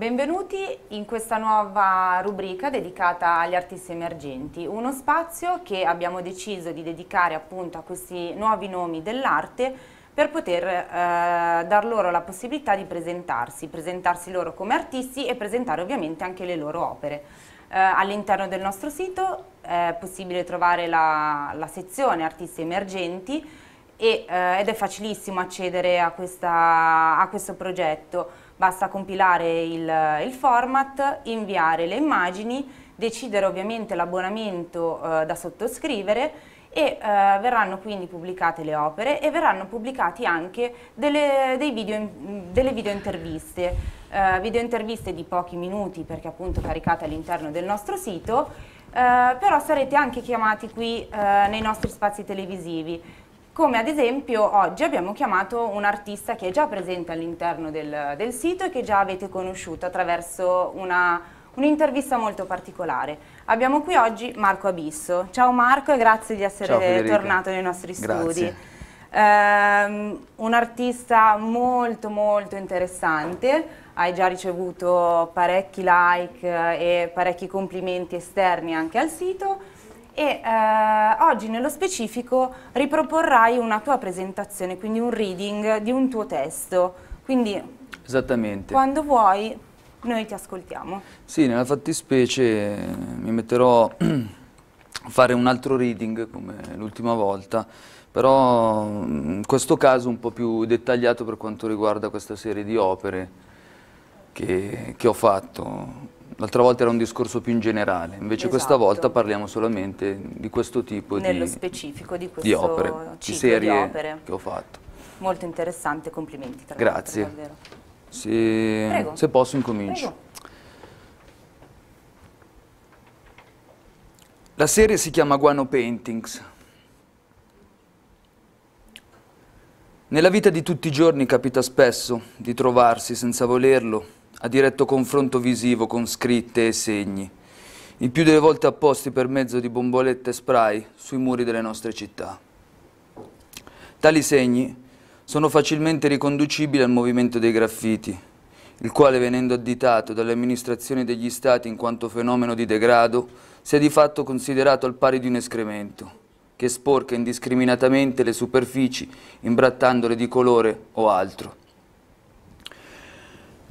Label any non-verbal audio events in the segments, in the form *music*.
Benvenuti in questa nuova rubrica dedicata agli artisti emergenti, uno spazio che abbiamo deciso di dedicare appunto a questi nuovi nomi dell'arte per poter eh, dar loro la possibilità di presentarsi, presentarsi loro come artisti e presentare ovviamente anche le loro opere. Eh, All'interno del nostro sito è possibile trovare la, la sezione artisti emergenti e, eh, ed è facilissimo accedere a, questa, a questo progetto. Basta compilare il, il format, inviare le immagini, decidere ovviamente l'abbonamento eh, da sottoscrivere e eh, verranno quindi pubblicate le opere e verranno pubblicati anche delle, video, delle video interviste, eh, video interviste di pochi minuti perché appunto caricate all'interno del nostro sito, eh, però sarete anche chiamati qui eh, nei nostri spazi televisivi come ad esempio oggi abbiamo chiamato un artista che è già presente all'interno del, del, sito e che già avete conosciuto attraverso un'intervista un molto particolare. Abbiamo qui oggi Marco Abisso. Ciao Marco e grazie di essere tornato nei nostri studi. Um, un artista molto molto interessante, hai già ricevuto parecchi like e parecchi complimenti esterni anche al sito e eh, oggi nello specifico riproporrai una tua presentazione, quindi un reading di un tuo testo. Quindi Esattamente. quando vuoi noi ti ascoltiamo. Sì, nella fattispecie eh, mi metterò a *clears throat* fare un altro reading come l'ultima volta, però mm, in questo caso un po' più dettagliato per quanto riguarda questa serie di opere che, che ho fatto L'altra volta era un discorso più in generale, invece esatto. questa volta parliamo solamente di questo tipo Nello di... Nello specifico di questo di opere, di serie di opere. che ho fatto. Molto interessante, complimenti. Tra Grazie. Davvero. Se, se, posso incomincio. Prego. La serie si chiama Guano Paintings. Nella vita di tutti i giorni capita spesso di trovarsi senza volerlo a diretto confronto visivo con scritte e segni, il più delle volte apposti per mezzo di bombolette spray sui muri delle nostre città. Tali segni sono facilmente riconducibili al movimento dei graffiti, il quale venendo additato dalle amministrazioni degli stati in quanto fenomeno di degrado, si è di fatto considerato al pari di un escremento, che sporca indiscriminatamente le superfici imbrattandole di colore o altro,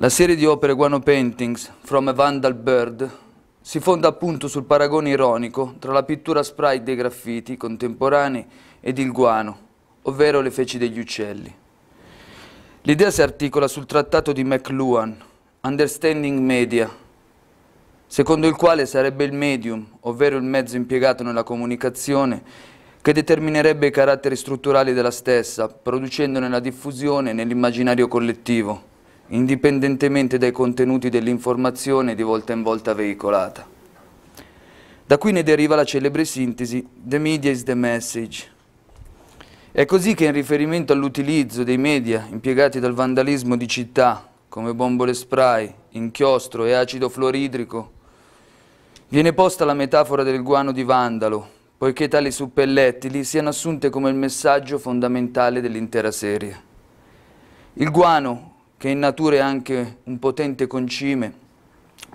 la serie di opere Guano Paintings, From a Vandal Bird, si fonda appunto sul paragone ironico tra la pittura sprite dei graffiti contemporanei ed il guano, ovvero le feci degli uccelli. L'idea si articola sul trattato di McLuhan, Understanding Media, secondo il quale sarebbe il medium, ovvero il mezzo impiegato nella comunicazione, che determinerebbe i caratteri strutturali della stessa, producendone la diffusione nell'immaginario collettivo indipendentemente dai contenuti dell'informazione di volta in volta veicolata. Da qui ne deriva la celebre sintesi The media is the message. È così che in riferimento all'utilizzo dei media impiegati dal vandalismo di città, come bombole spray, inchiostro e acido fluoridrico, viene posta la metafora del guano di vandalo, poiché tali suppellettili siano assunte come il messaggio fondamentale dell'intera serie. Il guano, che in natura è anche un potente concime,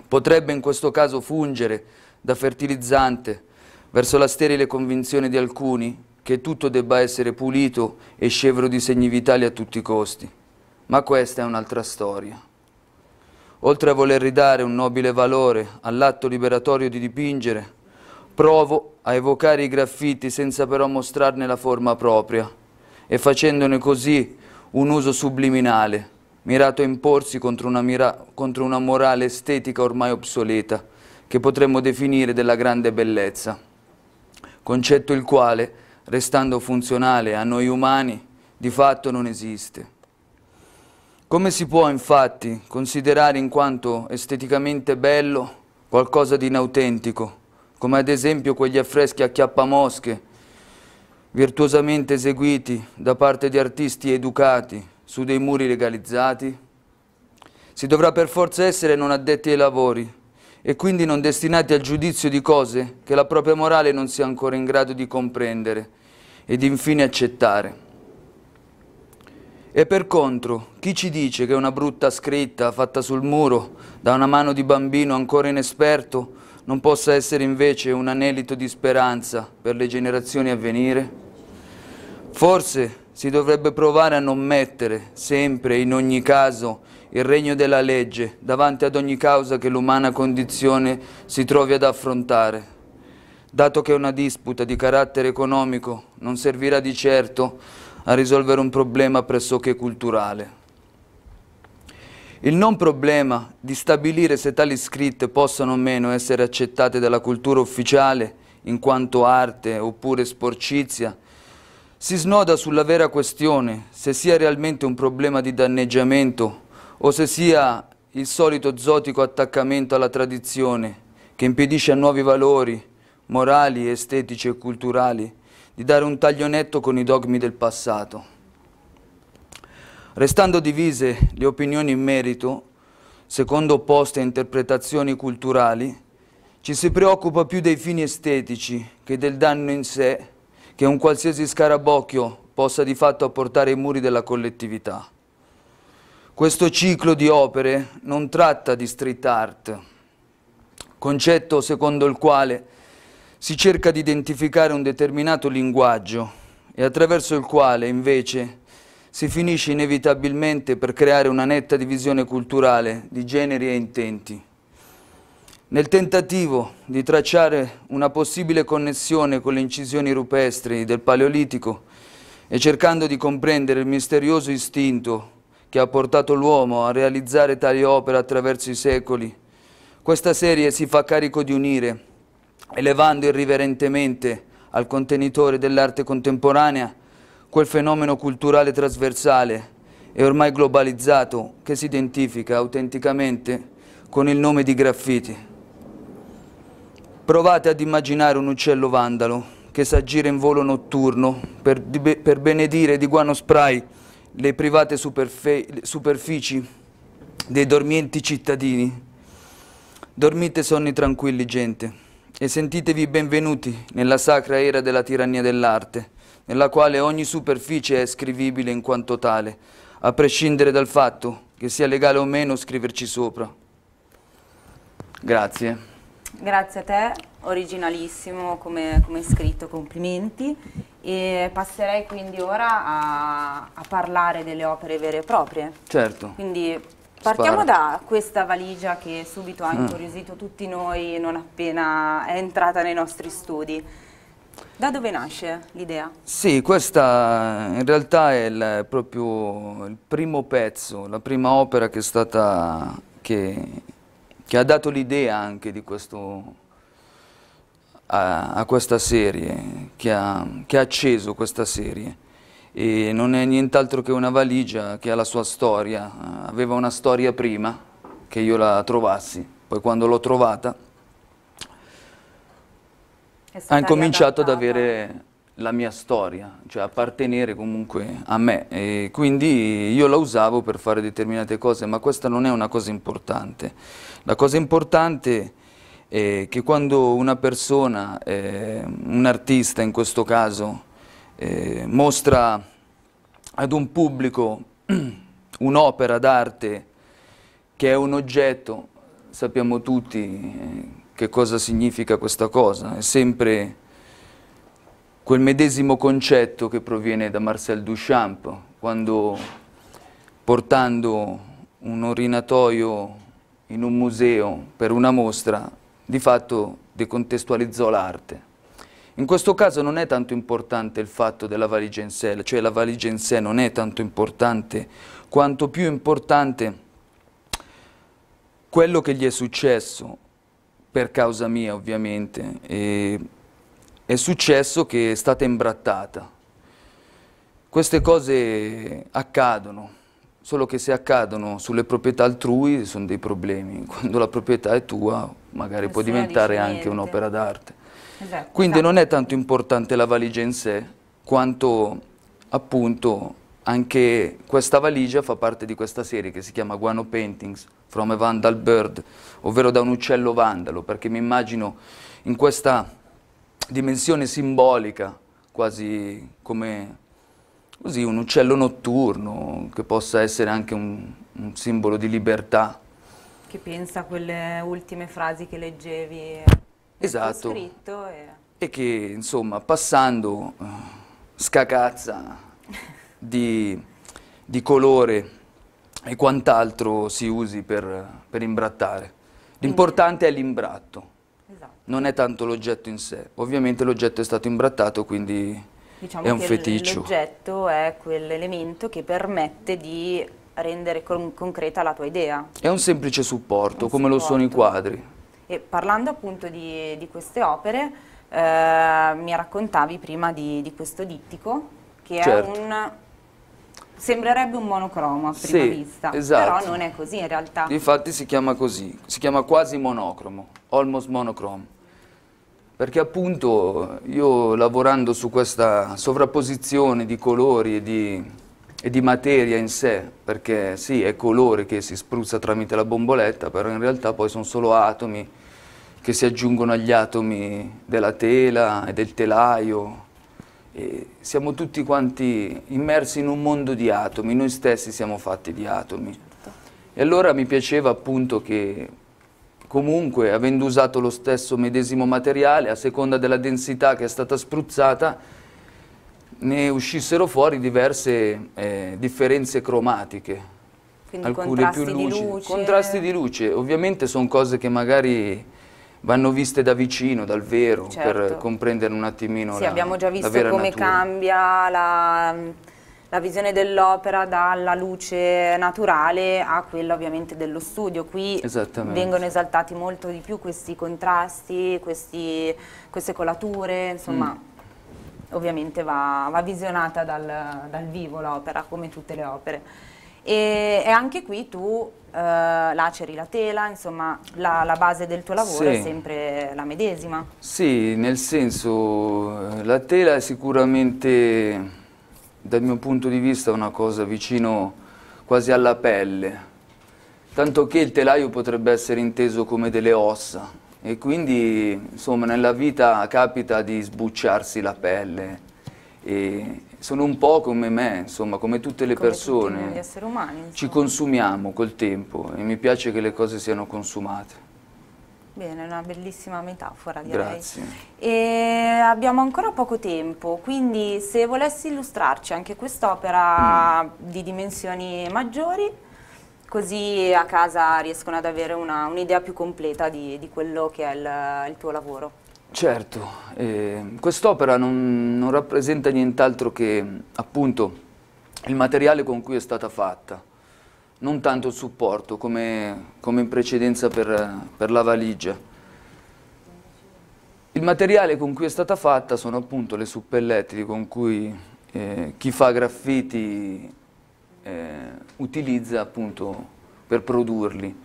potrebbe in questo caso fungere da fertilizzante verso la sterile convinzione di alcuni che tutto debba essere pulito e scevro di segni vitali a tutti i costi. Ma questa è un'altra storia. Oltre a voler ridare un nobile valore all'atto liberatorio di dipingere, provo a evocare i graffiti senza però mostrarne la forma propria e facendone così un uso subliminale mirato a imporsi contro una, mira, contro una morale estetica ormai obsoleta, che potremmo definire della grande bellezza, concetto il quale, restando funzionale a noi umani, di fatto non esiste. Come si può infatti considerare in quanto esteticamente bello qualcosa di inautentico, come ad esempio quegli affreschi a chiappamosche, virtuosamente eseguiti da parte di artisti educati, su dei muri legalizzati? Si dovrà per forza essere non addetti ai lavori e quindi non destinati al giudizio di cose che la propria morale non sia ancora in grado di comprendere ed infine accettare. E per contro, chi ci dice che una brutta scritta fatta sul muro da una mano di bambino ancora inesperto non possa essere invece un anelito di speranza per le generazioni a venire? Forse si dovrebbe provare a non mettere, sempre e in ogni caso, il regno della legge davanti ad ogni causa che l'umana condizione si trovi ad affrontare. Dato che una disputa di carattere economico non servirà di certo a risolvere un problema pressoché culturale. Il non problema di stabilire se tali scritte possano o meno essere accettate dalla cultura ufficiale in quanto arte oppure sporcizia si snoda sulla vera questione, se sia realmente un problema di danneggiamento o se sia il solito zotico attaccamento alla tradizione che impedisce a nuovi valori morali, estetici e culturali di dare un taglio netto con i dogmi del passato. Restando divise le opinioni in merito, secondo opposte interpretazioni culturali, ci si preoccupa più dei fini estetici che del danno in sé che un qualsiasi scarabocchio possa di fatto apportare i muri della collettività. Questo ciclo di opere non tratta di street art, concetto secondo il quale si cerca di identificare un determinato linguaggio e attraverso il quale invece si finisce inevitabilmente per creare una netta divisione culturale di generi e intenti. Nel tentativo di tracciare una possibile connessione con le incisioni rupestri del Paleolitico e cercando di comprendere il misterioso istinto che ha portato l'uomo a realizzare tali opere attraverso i secoli, questa serie si fa carico di unire, elevando irriverentemente al contenitore dell'arte contemporanea quel fenomeno culturale trasversale e ormai globalizzato che si identifica autenticamente con il nome di graffiti. Provate ad immaginare un uccello vandalo che s'aggira in volo notturno per, per, benedire di guano spray le private superfici dei dormienti cittadini. Dormite sonni tranquilli, gente, e sentitevi benvenuti nella sacra era della tirannia dell'arte, nella quale ogni superficie è scrivibile in quanto tale, a prescindere dal fatto che sia legale o meno scriverci sopra. Grazie. Grazie a te, originalissimo come, come scritto, complimenti. E passerei quindi ora a, a, parlare delle opere vere e proprie. Certo. Quindi partiamo Spara. da questa valigia che subito ha ah. incuriosito mm. tutti noi non appena è entrata nei nostri studi. Da dove nasce l'idea? Sì, questa in realtà è il, proprio il primo pezzo, la prima opera che è stata... Che che ha dato l'idea anche di questo, a, a questa serie, che ha, che ha, acceso questa serie. E non è nient'altro che una valigia che ha la sua storia, aveva una storia prima che io la trovassi, poi quando l'ho trovata ha incomiadattata. incominciato ad avere la mia storia, cioè appartenere comunque a me. E quindi io la usavo per fare determinate cose, ma questa non è una cosa importante. La cosa importante è che quando una persona, eh, un artista in questo caso, eh, mostra ad un pubblico *clears throat* un'opera d'arte che è un oggetto, sappiamo tutti eh, che cosa significa questa cosa, è sempre quel medesimo concetto che proviene da Marcel Duchamp, quando portando un orinatoio in un museo per una mostra, di fatto decontestualizzò l'arte. In questo caso non è tanto importante il fatto della valigia in sé, cioè la valigia in sé non è tanto importante, quanto più importante quello che gli è successo, per causa mia ovviamente, è successo che è stata imbrattata. Queste cose accadono, solo che se accadono sulle proprietà altrui sono dei problemi, *laughs* quando la proprietà è tua magari può diventare anche un'opera d'arte. Esatto, esatto. Quindi esatto. non è tanto importante la valigia in sé, quanto appunto anche questa valigia fa parte di questa serie che si chiama Guano Paintings from a Vandal Bird, ovvero da un uccello vandalo, perché mi immagino in questa dimensione simbolica, quasi come così, un uccello notturno, che possa essere anche un, un simbolo di libertà. Che pensa a quelle ultime frasi che leggevi eh, esatto. scritto. E... e che, insomma, passando eh, scacazza *laughs* di, di, colore e quant'altro si usi per, per imbrattare. L'importante è l'imbratto non è tanto l'oggetto in sé. Ovviamente l'oggetto è stato imbrattato, quindi diciamo è un feticcio. L'oggetto è quell'elemento che permette di rendere con concreta la tua idea. È un semplice supporto, un come supporto. lo sono i quadri. E parlando appunto di, di queste opere, eh, mi raccontavi prima di, di questo dittico, che certo. è un Sembrerebbe un monocromo a prima sì, vista, esatto. però non è così in realtà. Infatti si chiama così, si chiama quasi monocromo, almost monochrome perché appunto io lavorando su questa sovrapposizione di colori e di, e di, materia in sé, perché sì, è colore che si spruzza tramite la bomboletta, però in realtà poi sono solo atomi che si aggiungono agli atomi della tela e del telaio. E siamo tutti quanti immersi in un mondo di atomi, noi stessi siamo fatti di atomi. Certo. E allora mi piaceva appunto che comunque avendo usato lo stesso medesimo materiale, a seconda della densità che è stata spruzzata, ne uscissero fuori diverse eh, differenze cromatiche. Quindi alcune più luci, di luce. contrasti di luce, ovviamente sono cose che magari vanno viste da vicino, dal vero, certo. per comprendere un attimino sì, la, abbiamo già visto come natura. cambia la la visione dell'opera dalla luce naturale a quella ovviamente dello studio. Qui vengono esaltati molto di più questi contrasti, questi, queste colature, insomma... Mm ovviamente va, va visionata dal, dal vivo l'opera, come tutte le opere. E, e anche qui tu eh, laceri la tela, insomma la, la base del tuo lavoro sì. è sempre la medesima. Sì, nel senso la tela è sicuramente dal mio punto di vista una cosa vicino quasi alla pelle, tanto che il telaio potrebbe essere inteso come delle ossa e quindi insomma nella vita capita di sbucciarsi la pelle e sono un po' come me, insomma come tutte le come persone, umani, ci consumiamo col tempo e mi piace che le cose siano consumate. Bene, una bellissima metafora direi. Grazie. E abbiamo ancora poco tempo, quindi se volessi illustrarci anche quest'opera mm. di dimensioni maggiori, così a casa riescono ad avere un'idea un più completa di, di, quello che è il, il tuo lavoro. Certo, eh, quest'opera non, non, rappresenta nient'altro che appunto il materiale con cui è stata fatta non tanto il supporto come, come in precedenza per, per, la valigia. Il materiale con cui è stata fatta sono appunto le suppellettili con cui eh, chi fa graffiti eh, utilizza appunto per produrli.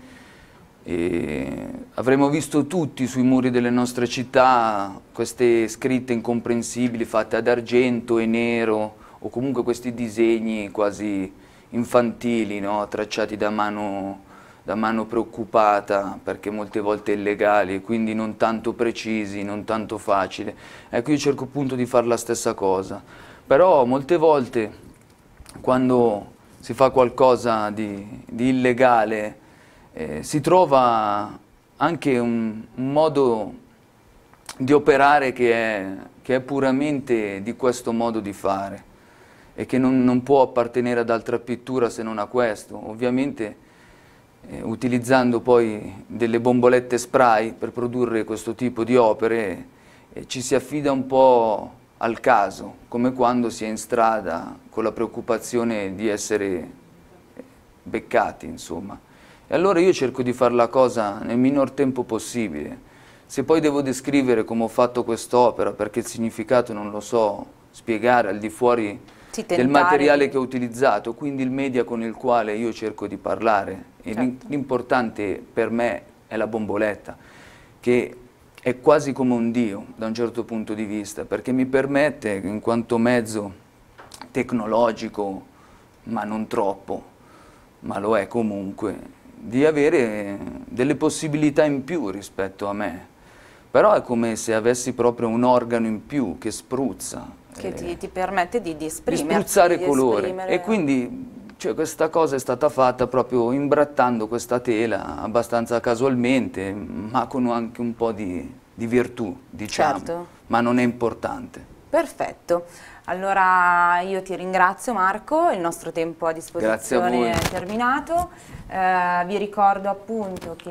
E avremo visto tutti sui muri delle nostre città queste scritte incomprensibili fatte ad argento e nero o comunque questi disegni quasi infantili, no? tracciati da mano, da mano preoccupata, perché molte volte illegali, quindi non tanto precisi, non tanto facili. Ecco, io cerco appunto di fare la stessa cosa. Però molte volte quando si fa qualcosa di, di illegale, eh, si trova anche un, un, modo di operare che è, che è puramente di questo modo di fare e che non, non può appartenere ad altra pittura se non a questo. Ovviamente eh, utilizzando poi delle bombolette spray per produrre questo tipo di opere eh, ci si affida un po' al caso, come quando si è in strada con la preoccupazione di essere eh, beccati, insomma. E allora io cerco di fare la cosa nel minor tempo possibile. Se poi devo descrivere come ho fatto quest'opera, perché il significato non lo so spiegare al di fuori del materiale che ho utilizzato, quindi il media con il quale io cerco di parlare. Certo. L'importante per me è la bomboletta, che è quasi come un dio da un certo punto di vista, perché mi permette, in quanto mezzo tecnologico, ma non troppo, ma lo è comunque, di avere delle possibilità in più rispetto a me. Però è come se avessi proprio un organo in più che spruzza, che eh, ti, ti, permette di, di esprimerti. Di spruzzare colore. Esprimere. E quindi cioè, questa cosa è stata fatta proprio imbrattando questa tela abbastanza casualmente, ma con anche un po' di, di virtù, diciamo. Certo. Ma non è importante. Perfetto, allora io ti ringrazio Marco, il nostro tempo a disposizione a è terminato, eh, vi ricordo appunto che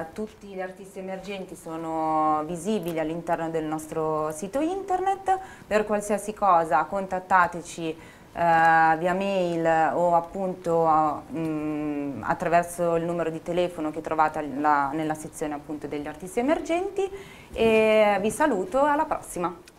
eh, tutti gli artisti emergenti sono visibili all'interno del nostro sito internet, per qualsiasi cosa contattateci eh, via mail o appunto mh, mm, attraverso il numero di telefono che trovate alla, nella sezione appunto degli artisti emergenti e vi saluto alla prossima.